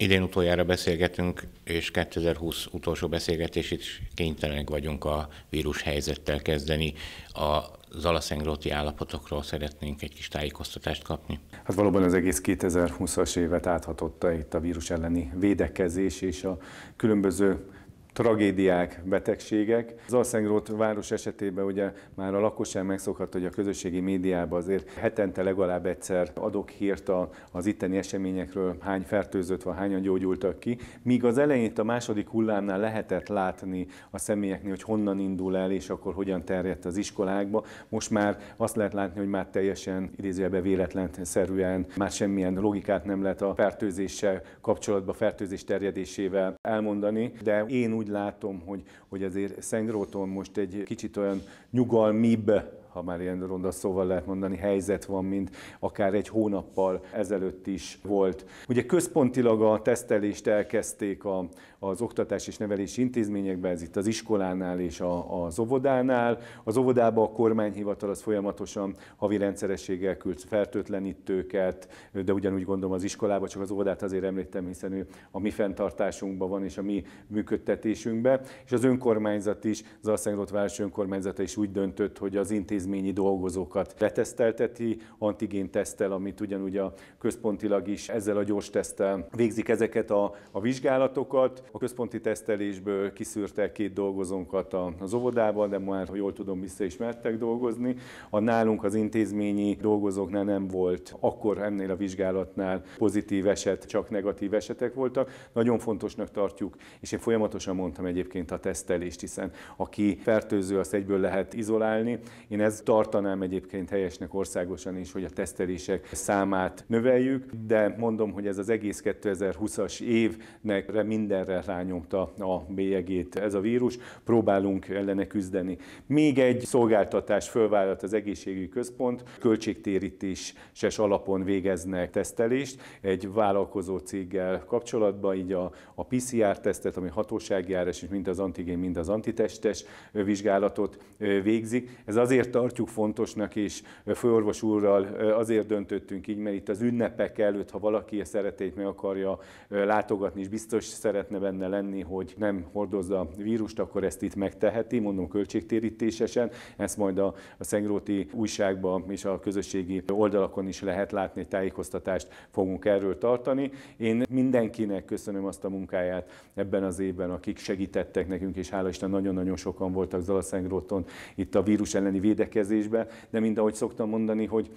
Idén utoljára beszélgetünk, és 2020 utolsó beszélgetését is kénytelenek vagyunk a vírus helyzettel kezdeni. A zalaszengróti állapotokról szeretnénk egy kis tájékoztatást kapni. Hát valóban az egész 2020-as évet áthatotta itt a vírus elleni védekezés és a különböző tragédiák, betegségek. Az Alszengrót város esetében ugye már a lakosság megszokhat, hogy a közösségi médiában azért hetente legalább egyszer adok hírt az itteni eseményekről, hány fertőzött van, hányan gyógyultak ki, míg az elején a második hullámnál lehetett látni a személyeknél, hogy honnan indul el, és akkor hogyan terjedt az iskolákba. Most már azt lehet látni, hogy már teljesen idézőjelbe véletlen szerűen, már semmilyen logikát nem lehet a fertőzéssel kapcsolatban, fertőzés terjedésével elmondani, de én úgy látom, hogy, hogy azért Szentgróton most egy kicsit olyan nyugalmibb ha már ilyen ronda szóval lehet mondani, helyzet van, mint akár egy hónappal ezelőtt is volt. Ugye központilag a tesztelést elkezdték a, az oktatás és nevelési intézményekben, ez itt az iskolánál és a, az óvodánál. Az óvodában a kormányhivatal az folyamatosan havi rendszerességgel küld fertőtlenítőket, de ugyanúgy gondolom az iskolába, csak az óvodát azért említem, hiszen ő a mi fenntartásunkban van és a mi működtetésünkben. És az önkormányzat is, az Alszáglott város önkormányzata is úgy döntött, hogy az intézményi dolgozókat letesztelteti, antigén tesztel, amit ugyanúgy a központilag is ezzel a gyors tesztel végzik ezeket a, a vizsgálatokat, a központi tesztelésből kiszűrtek két dolgozónkat az óvodában, de már, ha jól tudom, vissza is mertek dolgozni. A nálunk az intézményi dolgozóknál nem volt, akkor ennél a vizsgálatnál pozitív eset, csak negatív esetek voltak. Nagyon fontosnak tartjuk, és én folyamatosan mondtam egyébként a tesztelést, hiszen aki fertőző, azt egyből lehet izolálni. Én ezt tartanám egyébként helyesnek országosan is, hogy a tesztelések számát növeljük, de mondom, hogy ez az egész 2020-as évnek erre rányomta a bélyegét ez a vírus, próbálunk ellene küzdeni. Még egy szolgáltatás fölvállalt az egészségügyi központ, költségtérítéses alapon végeznek tesztelést egy vállalkozó céggel kapcsolatban, így a, a PCR-tesztet, ami hatósági és mind az antigén, mind az antitestes vizsgálatot végzik. Ez azért tartjuk fontosnak, és főorvos úrral azért döntöttünk így, mert itt az ünnepek előtt, ha valaki a szeretét meg akarja látogatni, és biztos szeretne benne kellene lenni, hogy nem hordozza vírust, akkor ezt itt megteheti, mondom költségtérítésesen. Ezt majd a, a Szengróti újságban és a közösségi oldalakon is lehet látni, tájékoztatást fogunk erről tartani. Én mindenkinek köszönöm azt a munkáját ebben az évben, akik segítettek nekünk, és hála Isten nagyon-nagyon sokan voltak Zalaszengróton itt a vírus elleni védekezésben, de mind ahogy szoktam mondani, hogy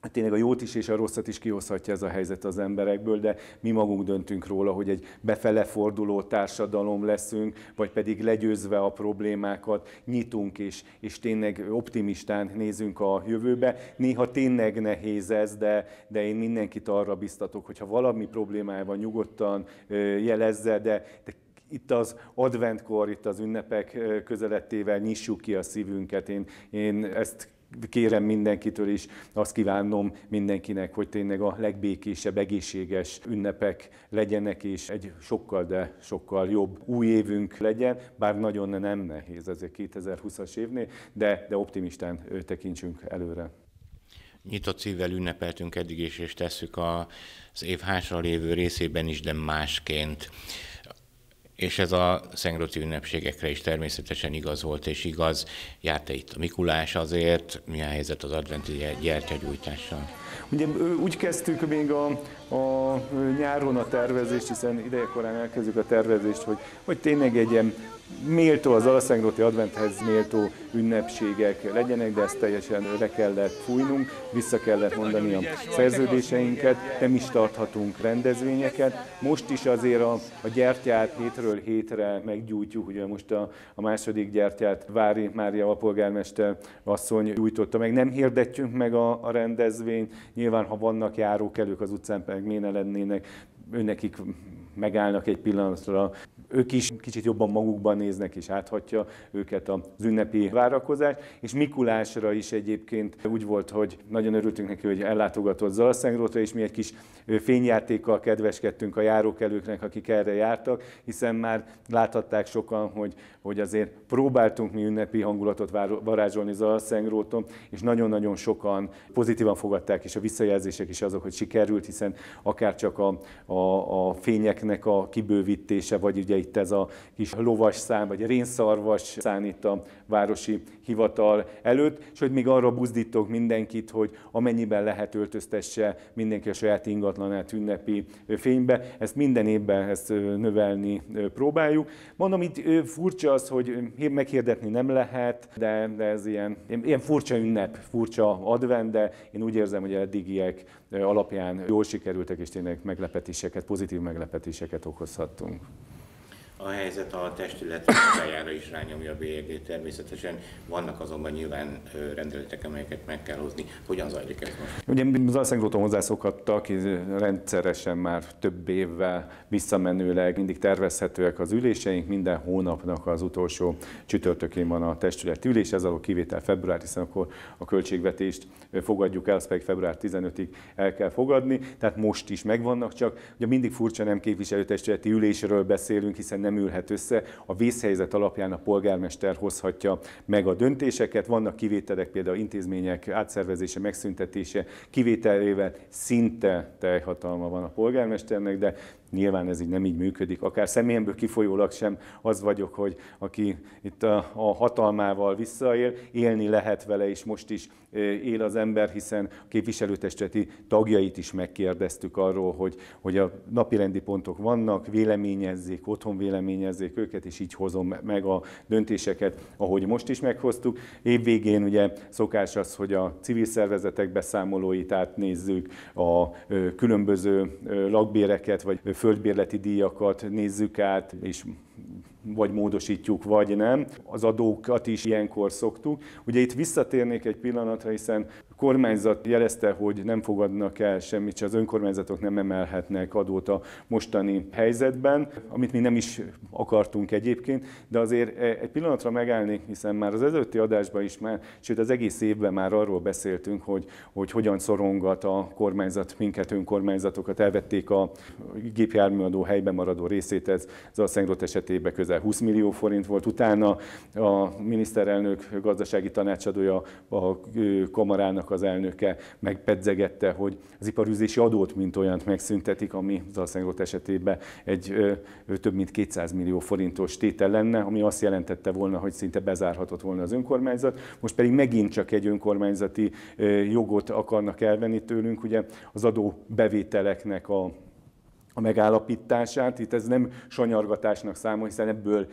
Hát tényleg a jót is és a rosszat is kihozhatja ez a helyzet az emberekből, de mi magunk döntünk róla, hogy egy befele forduló társadalom leszünk, vagy pedig legyőzve a problémákat, nyitunk és, és tényleg optimistán nézünk a jövőbe. Néha tényleg nehéz ez, de, de én mindenkit arra biztatok, hogyha valami problémája van, nyugodtan jelezze, de, de itt az adventkor, itt az ünnepek közelettével nyissuk ki a szívünket. Én, én ezt kérem mindenkitől, is, azt kívánom mindenkinek, hogy tényleg a legbékésebb, egészséges ünnepek legyenek, és egy sokkal, de sokkal jobb új évünk legyen, bár nagyon nem nehéz ez a 2020-as évnél, de, de optimistán tekintsünk előre. Nyitott szívvel ünnepeltünk eddig is, és tesszük az év hátra lévő részében is, de másként és ez a szengroti ünnepségekre is természetesen igaz volt és igaz. -e itt a Mikulás azért, mi a helyzet az adventi gyertyagyújtással? Ugye úgy kezdtük még a a nyáron a tervezést, hiszen idejekorán elkezdjük a tervezést, hogy, hogy tényleg egy ilyen méltó, az alaszengróti Adventhez méltó ünnepségek legyenek, de ezt teljesen le kellett fújnunk, vissza kellett mondani a szerződéseinket, nem is tarthatunk rendezvényeket. Most is azért a, a gyertyát hétről hétre meggyújtjuk, ugye most a, a második gyertyát Vári Mária alpolgármester asszony gyújtotta meg. Nem hirdetjük meg a, a rendezvényt, nyilván ha vannak járókelők az utcán, miért ne lennének, őnekik megállnak egy pillanatra, ők is kicsit jobban magukban néznek, és áthatja őket az ünnepi várakozás. És Mikulásra is egyébként úgy volt, hogy nagyon örültünk neki, hogy ellátogatott Zalaszengrótra, és mi egy kis fényjátékkal kedveskedtünk a járókelőknek, akik erre jártak, hiszen már láthatták sokan, hogy, hogy azért próbáltunk mi ünnepi hangulatot varázsolni Zalaszengróton, és nagyon-nagyon sokan pozitívan fogadták, és a visszajelzések is azok, hogy sikerült, hiszen akár csak a, a, a fényeknek a kibővítése, vagy ugye itt ez a kis lovas szám, vagy rénszarvas szám itt a városi hivatal előtt, és hogy még arra buzdítok mindenkit, hogy amennyiben lehet öltöztesse mindenki a saját ingatlanát ünnepi fénybe. Ezt minden évben ezt növelni próbáljuk. Mondom, itt furcsa az, hogy meghirdetni nem lehet, de, de ez ilyen, ilyen furcsa ünnep, furcsa advent, de én úgy érzem, hogy eddigiek alapján jól sikerültek, és tényleg meglepetéseket, pozitív meglepetéseket okozhattunk a helyzet a testület munkájára is rányomja a bélyegét természetesen. Vannak azonban nyilván rendeletek, amelyeket meg kell hozni. Hogyan zajlik ez most? Ugye az Alszengróton hozzászokhattak, rendszeresen már több évvel visszamenőleg mindig tervezhetőek az üléseink, minden hónapnak az utolsó csütörtökén van a testület ülés, ez alól kivétel február, hiszen akkor a költségvetést fogadjuk el, azt pedig február 15-ig el kell fogadni, tehát most is megvannak, csak ugye mindig furcsa nem képviselőtestületi ülésről beszélünk, hiszen nem nem ülhet össze. A vészhelyzet alapján a polgármester hozhatja meg a döntéseket. Vannak kivételek, például intézmények átszervezése, megszüntetése kivételével szinte teljhatalma van a polgármesternek, de Nyilván ez így nem így működik, akár személyemből kifolyólag sem az vagyok, hogy aki itt a, a hatalmával visszaél, élni lehet vele, és most is él az ember, hiszen a képviselőtestületi tagjait is megkérdeztük arról, hogy, hogy a napirendi pontok vannak, véleményezzék, otthon véleményezzék őket, és így hozom meg a döntéseket, ahogy most is meghoztuk. Évvégén ugye szokás az, hogy a civil szervezetek beszámolóit átnézzük, a különböző lakbéreket vagy földbérleti díjakat nézzük át, és vagy módosítjuk, vagy nem. Az adókat is ilyenkor szoktuk. Ugye itt visszatérnék egy pillanatra, hiszen kormányzat jelezte, hogy nem fogadnak el semmit, se az önkormányzatok nem emelhetnek adót a mostani helyzetben, amit mi nem is akartunk egyébként, de azért e, egy pillanatra megállnék, hiszen már az előtti adásban is már, sőt az egész évben már arról beszéltünk, hogy, hogy hogyan szorongat a kormányzat minket, önkormányzatokat, elvették a gépjárműadó helyben maradó részét, ez Zalszengrot esetében közel 20 millió forint volt, utána a miniszterelnök gazdasági tanácsadója a kamarának az elnöke megpedzegette, hogy az iparűzési adót, mint olyant megszüntetik, ami Zalszengot esetében egy ö, több mint 200 millió forintos tétel lenne, ami azt jelentette volna, hogy szinte bezárhatott volna az önkormányzat. Most pedig megint csak egy önkormányzati jogot akarnak elvenni tőlünk, ugye az adóbevételeknek a a megállapítását. Itt ez nem sanyargatásnak számol, hiszen ebből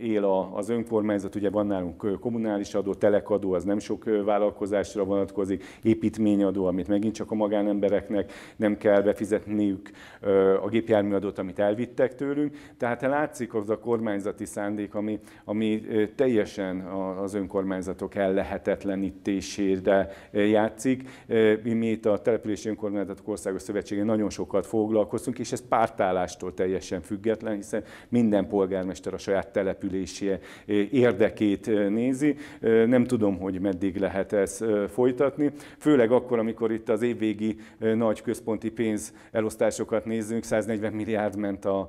él az önkormányzat. Ugye van nálunk kommunális adó, telekadó, az nem sok vállalkozásra vonatkozik, építményadó, amit megint csak a magánembereknek nem kell befizetniük, a gépjárműadót, amit elvittek tőlünk. Tehát látszik az a kormányzati szándék, ami, ami teljesen az önkormányzatok ellehetetlenítésére játszik. Mi, itt a Települési Önkormányzatok Országos Szövetségén nagyon sokat foglalkoztunk, és és ez pártállástól teljesen független, hiszen minden polgármester a saját települési eh, érdekét eh, nézi. Eh, nem tudom, hogy meddig lehet ez folytatni, főleg akkor, amikor itt az évvégi nagy központi pénz elosztásokat nézzünk, 140 milliárd ment a,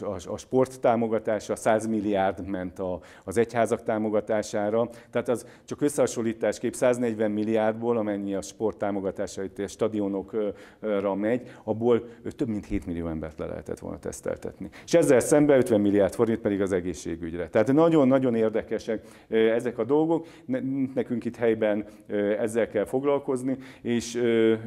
a, a sport támogatásra, 100 milliárd ment a, az egyházak támogatására, tehát az csak összehasonlításképp 140 milliárdból, amennyi a sport támogatása itt a stadionokra megy, abból ő több mint 7 millió embert le lehetett volna teszteltetni. És ezzel szemben 50 milliárd forint pedig az egészségügyre. Tehát nagyon-nagyon érdekesek ezek a dolgok, nekünk itt helyben ezzel kell foglalkozni, és,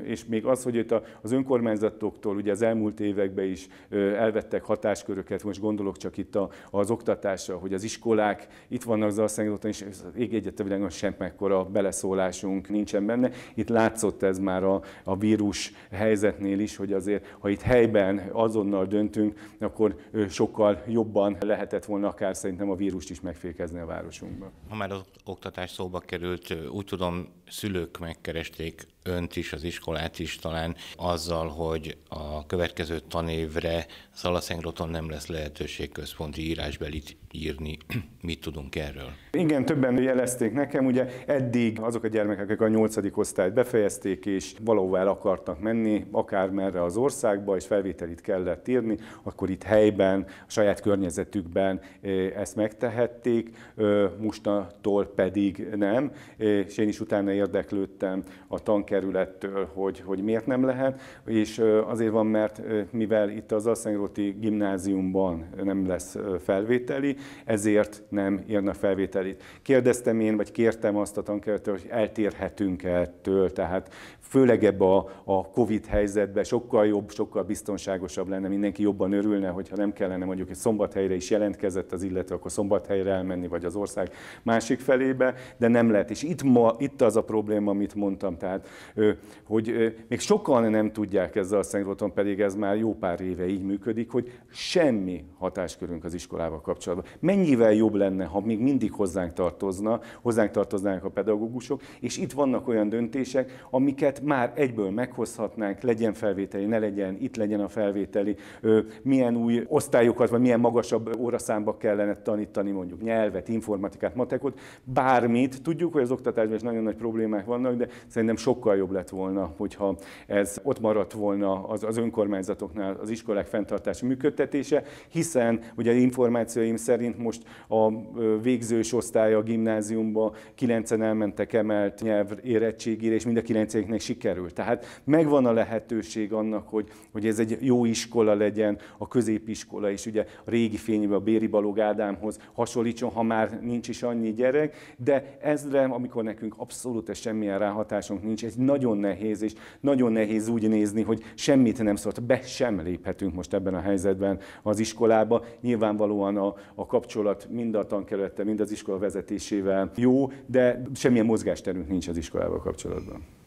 és még az, hogy itt az önkormányzatoktól ugye az elmúlt években is elvettek hatásköröket, most gondolok csak itt az oktatásra, hogy az iskolák itt vannak az Zalszengedottan, és ég egyet a világon sem mekkora beleszólásunk nincsen benne. Itt látszott ez már a, a vírus helyzetnél is, hogy azért, ha itt helyben azonnal döntünk, akkor sokkal jobban lehetett volna akár szerintem a vírust is megfékezni a városunkban. Ha már az oktatás szóba került, úgy tudom, szülők megkeresték önt is, az iskolát is talán azzal, hogy a következő tanévre Szalaszengroton nem lesz lehetőség központi írásbelit írni. Mit tudunk erről? Igen, többen jelezték nekem, ugye eddig azok a gyermekek, akik a nyolcadik osztályt befejezték, és valahová el akartak menni, akár merre az országba, és felvételit kellett írni, akkor itt helyben, a saját környezetükben e, ezt megtehették, mostantól pedig nem, e, és én is utána érdeklődtem a tank kerülettől, hogy, hogy miért nem lehet, és azért van, mert mivel itt az Asszengróti gimnáziumban nem lesz felvételi, ezért nem írnak felvételit. Kérdeztem én, vagy kértem azt a tankerülettől, hogy eltérhetünk -e ettől, tehát főleg ebbe a, a Covid helyzetbe sokkal jobb, sokkal biztonságosabb lenne, mindenki jobban örülne, hogyha nem kellene mondjuk egy szombathelyre is jelentkezett az illető, akkor szombathelyre elmenni, vagy az ország másik felébe, de nem lehet. És itt, ma, itt az a probléma, amit mondtam, tehát hogy még sokan nem tudják ezzel a Szentgróton, pedig ez már jó pár éve így működik, hogy semmi hatáskörünk az iskolával kapcsolatban. Mennyivel jobb lenne, ha még mindig hozzánk tartozna, hozzánk tartoznának a pedagógusok, és itt vannak olyan döntések, amiket már egyből meghozhatnánk, legyen felvételi, ne legyen, itt legyen a felvételi, milyen új osztályokat, vagy milyen magasabb óraszámba kellene tanítani mondjuk nyelvet, informatikát, matekot, bármit. Tudjuk, hogy az oktatásban is nagyon nagy problémák vannak, de szerintem sokkal sokkal jobb lett volna, hogyha ez ott maradt volna az, az önkormányzatoknál az iskolák fenntartás működtetése, hiszen ugye információim szerint most a végzős osztály a gimnáziumba kilencen elmentek emelt nyelv érettségére, és mind a kilencéknek sikerült. Tehát megvan a lehetőség annak, hogy, hogy ez egy jó iskola legyen, a középiskola is, ugye a régi fényben a Béri Balog Ádámhoz hasonlítson, ha már nincs is annyi gyerek, de ezre, amikor nekünk abszolút semmilyen ráhatásunk nincs, egy nagyon nehéz, és nagyon nehéz úgy nézni, hogy semmit nem szólt, be sem léphetünk most ebben a helyzetben az iskolába. Nyilvánvalóan a, a kapcsolat mind a tankerülettel, mind az iskola vezetésével jó, de semmilyen mozgásterünk nincs az iskolával kapcsolatban.